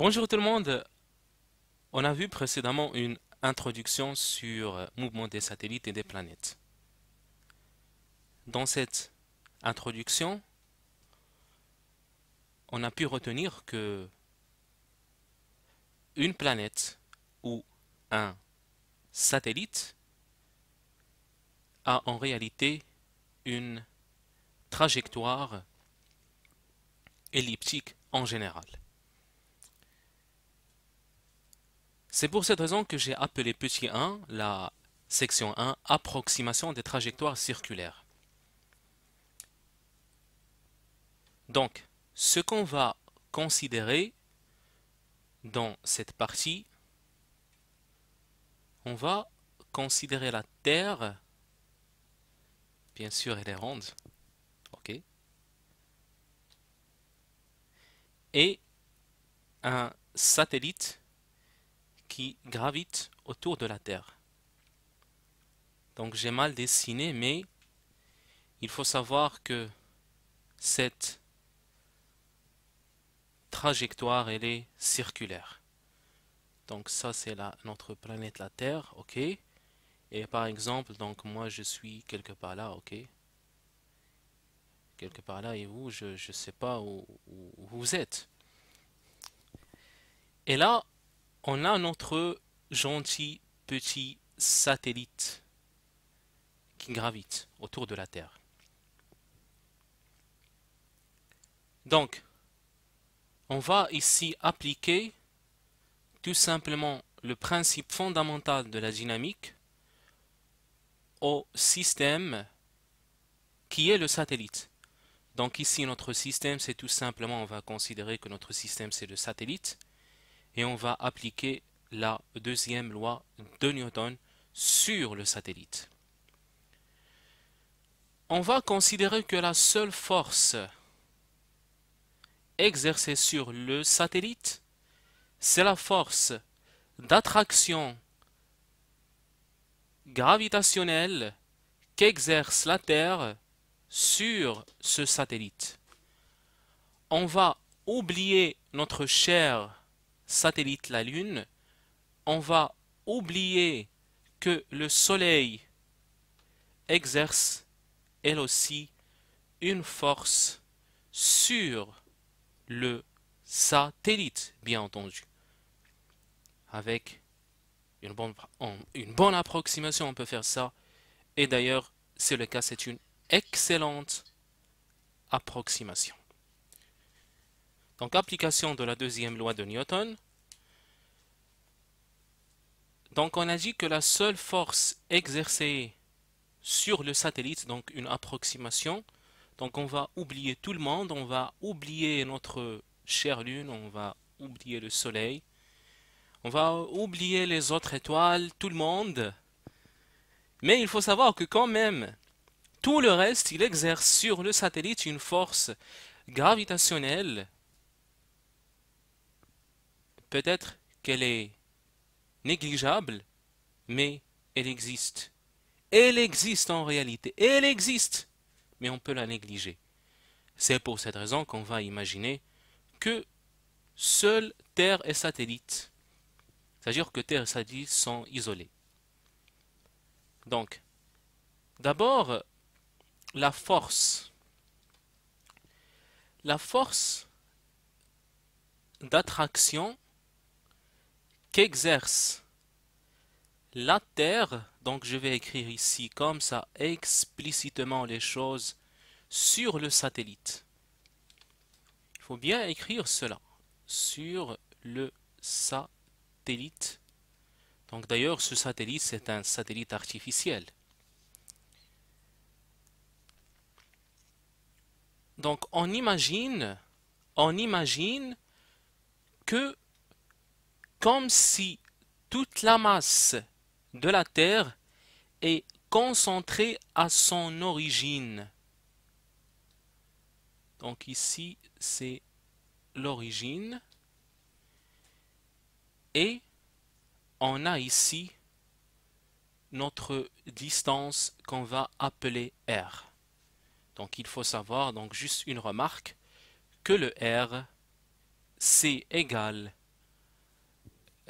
Bonjour tout le monde. On a vu précédemment une introduction sur euh, mouvement des satellites et des planètes. Dans cette introduction, on a pu retenir que une planète ou un satellite a en réalité une trajectoire elliptique en général. C'est pour cette raison que j'ai appelé petit 1 la section 1 approximation des trajectoires circulaires. Donc, ce qu'on va considérer dans cette partie, on va considérer la Terre, bien sûr elle est ronde, ok, et un satellite qui gravitent autour de la Terre. Donc j'ai mal dessiné, mais il faut savoir que cette trajectoire, elle est circulaire. Donc ça, c'est notre planète, la Terre, ok Et par exemple, donc moi, je suis quelque part là, ok Quelque part là, et vous, je ne sais pas où, où vous êtes. Et là, on a notre gentil petit satellite qui gravite autour de la Terre. Donc, on va ici appliquer tout simplement le principe fondamental de la dynamique au système qui est le satellite. Donc ici, notre système, c'est tout simplement, on va considérer que notre système, c'est le satellite et on va appliquer la deuxième loi de Newton sur le satellite. On va considérer que la seule force exercée sur le satellite, c'est la force d'attraction gravitationnelle qu'exerce la Terre sur ce satellite. On va oublier notre chair satellite la Lune, on va oublier que le Soleil exerce, elle aussi, une force sur le satellite, bien entendu. Avec une bonne, une bonne approximation, on peut faire ça. Et d'ailleurs, c'est le cas, c'est une excellente approximation. Donc application de la deuxième loi de Newton. Donc on a dit que la seule force exercée sur le satellite, donc une approximation, donc on va oublier tout le monde, on va oublier notre chère Lune, on va oublier le Soleil, on va oublier les autres étoiles, tout le monde. Mais il faut savoir que quand même, tout le reste, il exerce sur le satellite une force gravitationnelle Peut-être qu'elle est négligeable, mais elle existe. Elle existe en réalité, elle existe, mais on peut la négliger. C'est pour cette raison qu'on va imaginer que seule Terre et satellite, c'est-à-dire que Terre et satellite sont isolés. Donc, d'abord, la force. La force d'attraction qu'exerce la terre, donc je vais écrire ici comme ça explicitement les choses sur le satellite. Il faut bien écrire cela, sur le satellite. Donc d'ailleurs ce satellite c'est un satellite artificiel. Donc on imagine, on imagine que comme si toute la masse de la Terre est concentrée à son origine. Donc ici, c'est l'origine. Et on a ici notre distance qu'on va appeler R. Donc il faut savoir, donc juste une remarque, que le R, c'est égal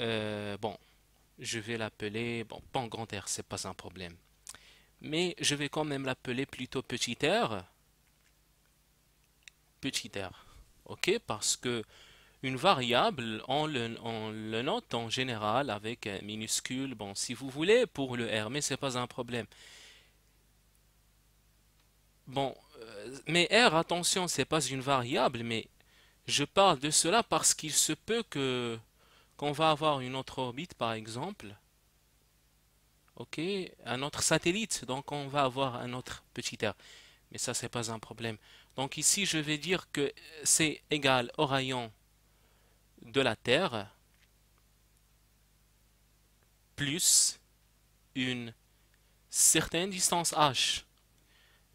euh, bon, je vais l'appeler, bon, pas en grand R, c'est pas un problème. Mais je vais quand même l'appeler plutôt petit r. Petit r, ok, parce que une variable, on le, on le, note en général avec un minuscule, bon, si vous voulez, pour le R, mais c'est pas un problème. Bon, euh, mais R, attention, c'est pas une variable, mais je parle de cela parce qu'il se peut que qu'on va avoir une autre orbite, par exemple, ok, un autre satellite, donc on va avoir un autre petit r. Mais ça, n'est pas un problème. Donc ici, je vais dire que c'est égal au rayon de la Terre plus une certaine distance h.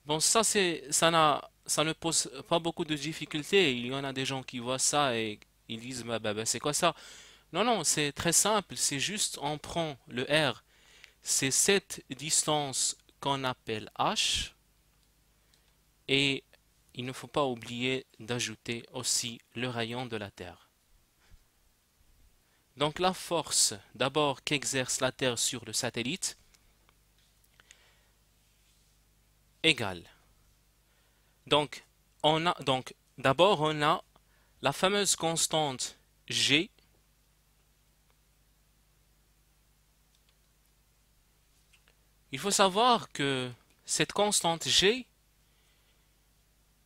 Bon, ça, c'est, ça, n'a, ça ne pose pas beaucoup de difficultés. Il y en a des gens qui voient ça et ils disent, bah, bah, bah c'est quoi ça non, non, c'est très simple. C'est juste, on prend le R. C'est cette distance qu'on appelle H. Et il ne faut pas oublier d'ajouter aussi le rayon de la Terre. Donc la force d'abord qu'exerce la Terre sur le satellite égale. Donc on a donc d'abord on a la fameuse constante G Il faut savoir que cette constante G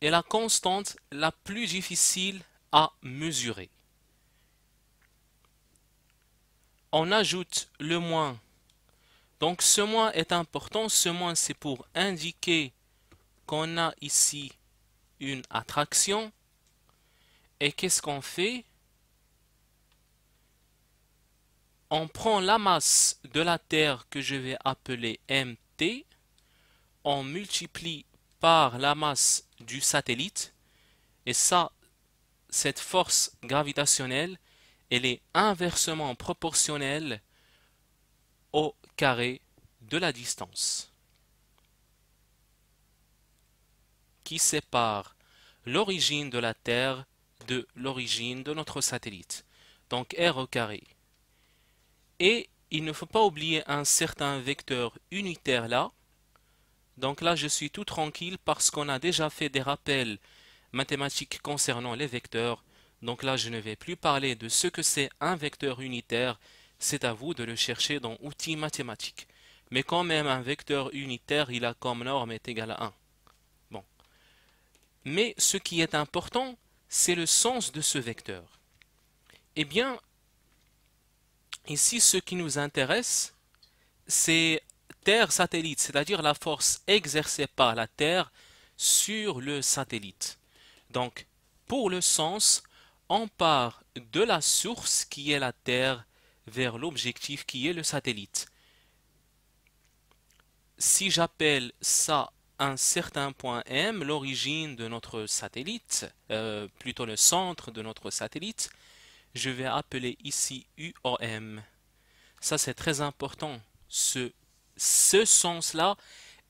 est la constante la plus difficile à mesurer. On ajoute le moins. Donc ce moins est important. Ce moins, c'est pour indiquer qu'on a ici une attraction. Et qu'est-ce qu'on fait on prend la masse de la Terre que je vais appeler MT, on multiplie par la masse du satellite, et ça, cette force gravitationnelle, elle est inversement proportionnelle au carré de la distance qui sépare l'origine de la Terre de l'origine de notre satellite. Donc R au carré et il ne faut pas oublier un certain vecteur unitaire là. Donc là, je suis tout tranquille parce qu'on a déjà fait des rappels mathématiques concernant les vecteurs. Donc là, je ne vais plus parler de ce que c'est un vecteur unitaire. C'est à vous de le chercher dans outils mathématiques. Mais quand même, un vecteur unitaire, il a comme norme est égal à 1. Bon. Mais ce qui est important, c'est le sens de ce vecteur. Eh bien, Ici, ce qui nous intéresse, c'est Terre satellite, c'est-à-dire la force exercée par la Terre sur le satellite. Donc, pour le sens, on part de la source qui est la Terre vers l'objectif qui est le satellite. Si j'appelle ça un certain point M, l'origine de notre satellite, euh, plutôt le centre de notre satellite, je vais appeler ici UOM. Ça, c'est très important. Ce, ce sens-là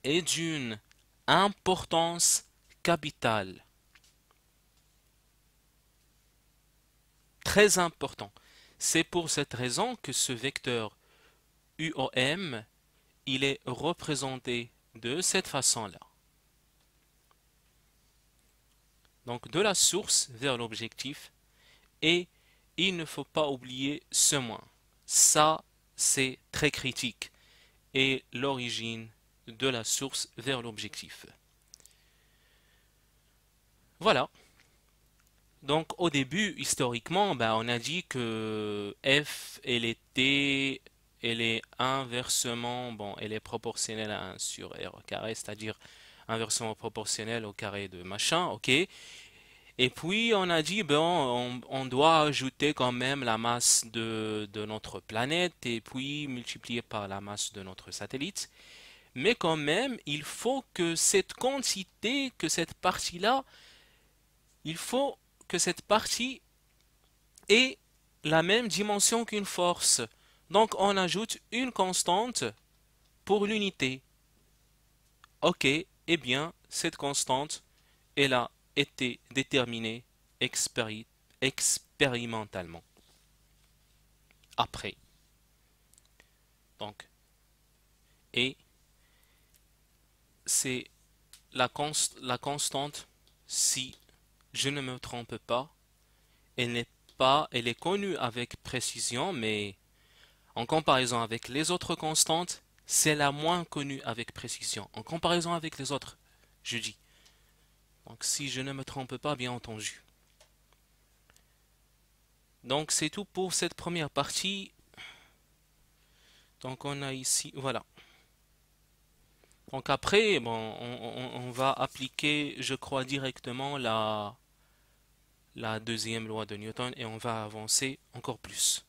est d'une importance capitale. Très important. C'est pour cette raison que ce vecteur UOM, il est représenté de cette façon-là. Donc de la source vers l'objectif et il ne faut pas oublier ce moins. Ça, c'est très critique et l'origine de la source vers l'objectif. Voilà. Donc au début, historiquement, ben, on a dit que f, elle était, elle est inversement, bon, elle est proportionnelle à 1 sur r carré, c'est-à-dire inversement proportionnel au carré de machin, ok et puis on a dit, bon, ben, on, doit ajouter quand même la masse de, notre planète et puis multiplier par la masse de notre satellite. Mais quand même, il faut que cette quantité, que cette partie-là, il faut que cette partie ait la même dimension qu'une force. Donc on ajoute une constante pour l'unité. Ok, et eh bien, cette constante est là été déterminée expérimentalement. Après. Donc, et c'est la, la constante, si je ne me trompe pas, elle n'est pas, elle est connue avec précision, mais en comparaison avec les autres constantes, c'est la moins connue avec précision. En comparaison avec les autres, je dis. Donc si je ne me trompe pas, bien entendu. Donc c'est tout pour cette première partie. Donc on a ici, voilà. Donc après, bon, on, va appliquer, je crois, directement la deuxième loi de Newton et on va avancer encore plus.